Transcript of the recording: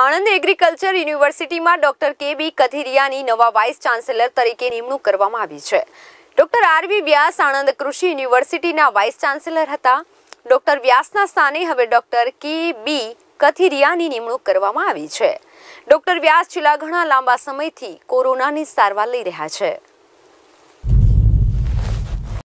Anand agriculture યુનિવર્સિટીમાં doctor કે બી કથિરિયાની નવા વાઇસ ચાન્સેલર તરીકે નિમણૂક કરવામાં આવી છે ડોક્ટર આરવી વ્યાસ આણંદ કૃષિ યુનિવર્સિટીના વાઇસ ચાન્સેલર હતા ડોક્ટર વ્યાસના સ્થાને હવે ડોક્ટર કે બી કથિરિયાની નિમણૂક કરવામાં આવી છે ડોક્ટર વ્યાસ છેલ્લા ઘણા લાંબા સમયથી કોરોનાની સારવાર લઈ રહ્યા છે